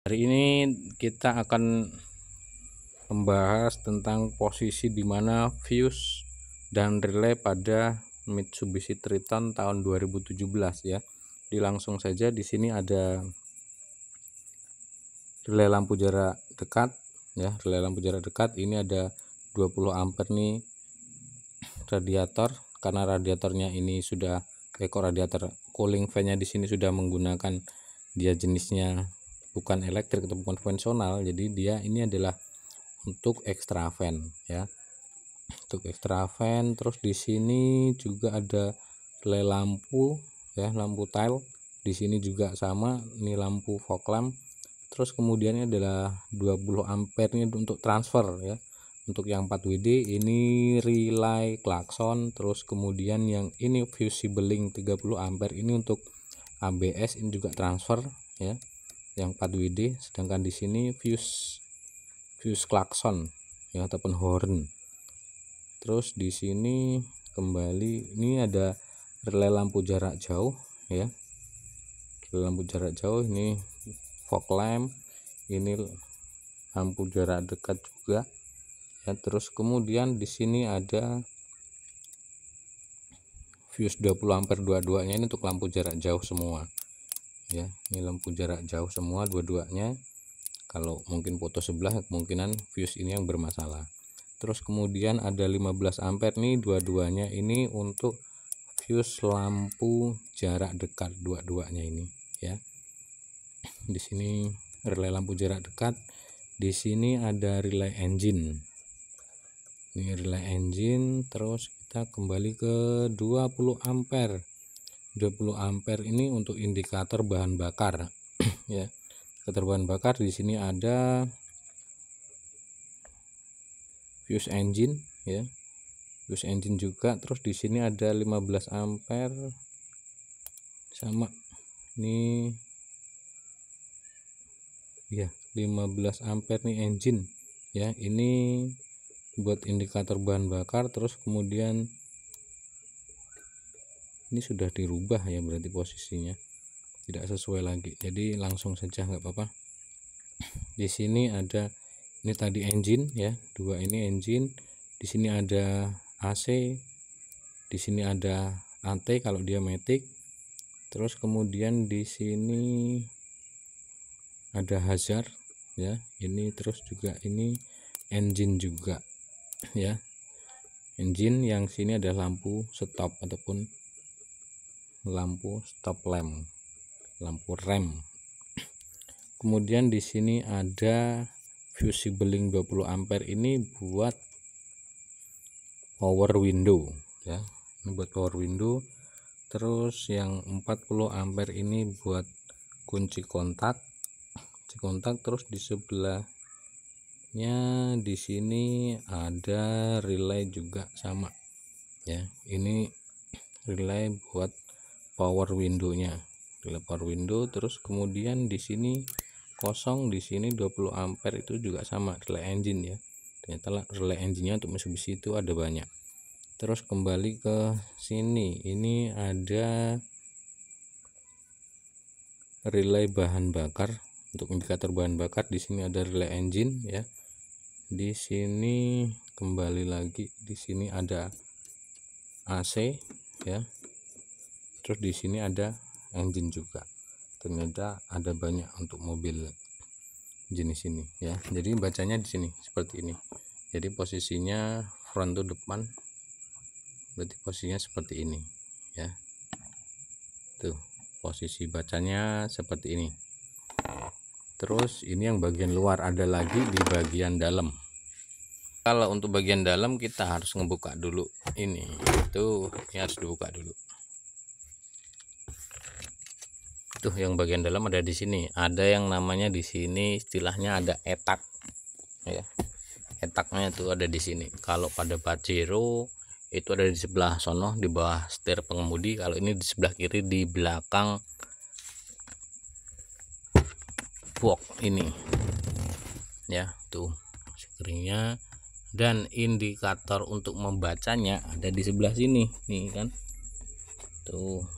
Hari ini kita akan membahas tentang posisi di mana fuse dan relay pada Mitsubishi Triton tahun 2017 ya. Di langsung saja di sini ada relay lampu jarak dekat ya, relay lampu jarak dekat ini ada 20 ampere nih radiator karena radiatornya ini sudah ekor radiator cooling fan-nya di sini sudah menggunakan dia jenisnya bukan elektrik atau konvensional jadi dia ini adalah untuk extra fan ya untuk extra fan terus di sini juga ada relay lampu ya lampu tile di sini juga sama ini lampu fog lamp terus kemudian adalah 20 ampere ini untuk transfer ya untuk yang 4WD ini relay klakson terus kemudian yang ini fusible link 30 ampere ini untuk ABS ini juga transfer ya yang 4WD sedangkan di sini fuse fuse klakson ya ataupun horn terus di sini kembali ini ada relay lampu jarak jauh ya relay lampu jarak jauh ini fog lamp ini lampu jarak dekat juga ya terus kemudian di sini ada fuse 20 ampere dua-duanya ini untuk lampu jarak jauh semua ya ini lampu jarak jauh semua dua-duanya kalau mungkin foto sebelah kemungkinan fuse ini yang bermasalah terus kemudian ada 15 ampere nih dua-duanya ini untuk fuse lampu jarak dekat dua-duanya ini ya di sini relay lampu jarak dekat di sini ada relay engine ini relay engine terus kita kembali ke 20 ampere 20 ampere ini untuk indikator bahan bakar ya indikator bahan bakar di sini ada fuse engine ya fuse engine juga terus di sini ada 15 ampere sama ini ya 15 ampere nih engine ya ini buat indikator bahan bakar terus kemudian ini sudah dirubah ya berarti posisinya tidak sesuai lagi jadi langsung saja nggak apa-apa di sini ada ini tadi engine ya dua ini engine di sini ada AC di sini ada AT kalau dia matic terus kemudian di sini ada hazard ya ini terus juga ini engine juga ya engine yang sini ada lampu stop ataupun lampu stop lamp, lampu rem. Kemudian di sini ada fuse beling 20 ampere ini buat power window ya. Ini buat power window. Terus yang 40 ampere ini buat kunci kontak. Kunci kontak terus di sebelahnya di sini ada relay juga sama ya. Ini relay buat power windownya nya power window terus kemudian di sini kosong di sini 20 ampere itu juga sama relay engine ya ternyata relay engine-nya untuk Mitsubishi itu ada banyak terus kembali ke sini ini ada relay bahan bakar untuk indikator bahan bakar di sini ada relay engine ya di sini kembali lagi di sini ada AC ya terus di sini ada engine juga ternyata ada banyak untuk mobil jenis ini ya jadi bacanya di sini seperti ini jadi posisinya front to depan berarti posisinya seperti ini ya tuh posisi bacanya seperti ini terus ini yang bagian luar ada lagi di bagian dalam kalau untuk bagian dalam kita harus ngebuka dulu ini itu ini harus dibuka dulu tuh yang bagian dalam ada di sini ada yang namanya di sini istilahnya ada etak ya etaknya itu ada di sini kalau pada pajero itu ada di sebelah sono di bawah setir pengemudi kalau ini di sebelah kiri di belakang box ini ya tuh screennya dan indikator untuk membacanya ada di sebelah sini nih kan tuh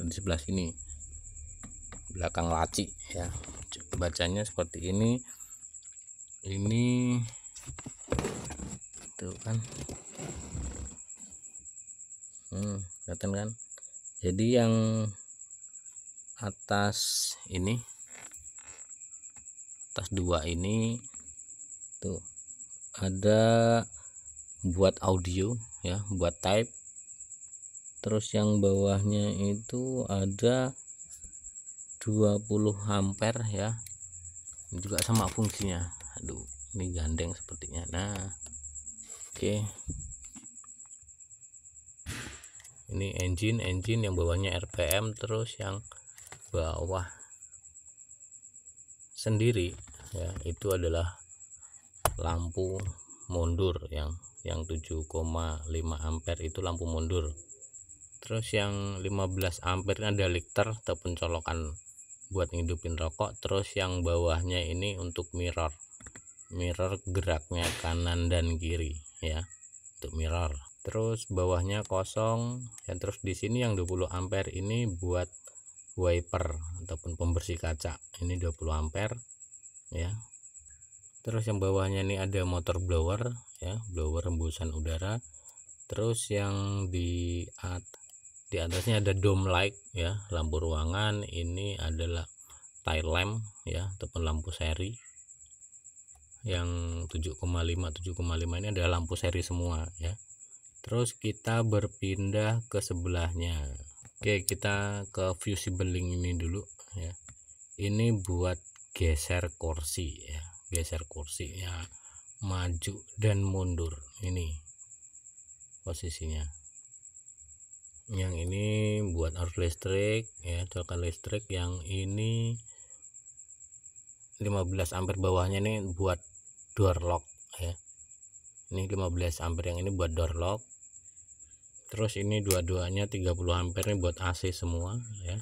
di sebelah sini belakang laci ya bacanya seperti ini ini tuh kan hmm, kelihatan kan jadi yang atas ini atas dua ini tuh ada buat audio ya buat type terus yang bawahnya itu ada 20 ampere ya juga sama fungsinya aduh ini gandeng sepertinya nah oke okay. ini engine engine yang bawahnya RPM terus yang bawah sendiri ya itu adalah lampu mundur yang yang 7,5 ampere itu lampu mundur terus yang 15 ampere ada liter ataupun colokan buat ngidupin rokok terus yang bawahnya ini untuk mirror mirror geraknya kanan dan kiri ya untuk mirror terus bawahnya kosong ya. terus di sini yang 20 ampere ini buat wiper ataupun pembersih kaca ini 20 ampere ya terus yang bawahnya ini ada motor blower ya blower rembusan udara terus yang di atas di atasnya ada dome light ya lampu ruangan ini adalah tail lamp ya ataupun lampu seri yang 7,5 7,5 ini adalah lampu seri semua ya terus kita berpindah ke sebelahnya oke kita ke fusible link ini dulu ya ini buat geser kursi ya geser kursi ya maju dan mundur ini posisinya yang ini buat arus listrik ya colokan listrik yang ini 15 ampere bawahnya ini buat door lock ya ini 15 ampere yang ini buat door lock terus ini dua-duanya 30 ampere ini buat AC semua ya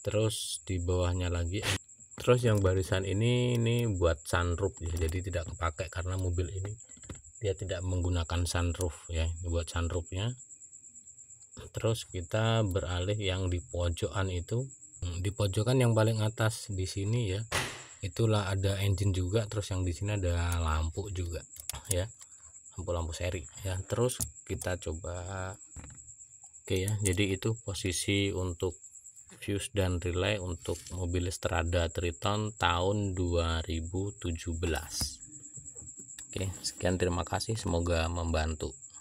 terus di bawahnya lagi terus yang barisan ini ini buat sunroof ya jadi tidak kepakai karena mobil ini dia tidak menggunakan sunroof ya ini buat sunroofnya terus kita beralih yang di pojokan itu hmm, di pojokan yang paling atas di sini ya itulah ada engine juga terus yang di sini ada lampu juga ya lampu-lampu seri ya terus kita coba oke ya jadi itu posisi untuk fuse dan relay untuk mobil Strada Triton tahun 2017 Oke sekian terima kasih semoga membantu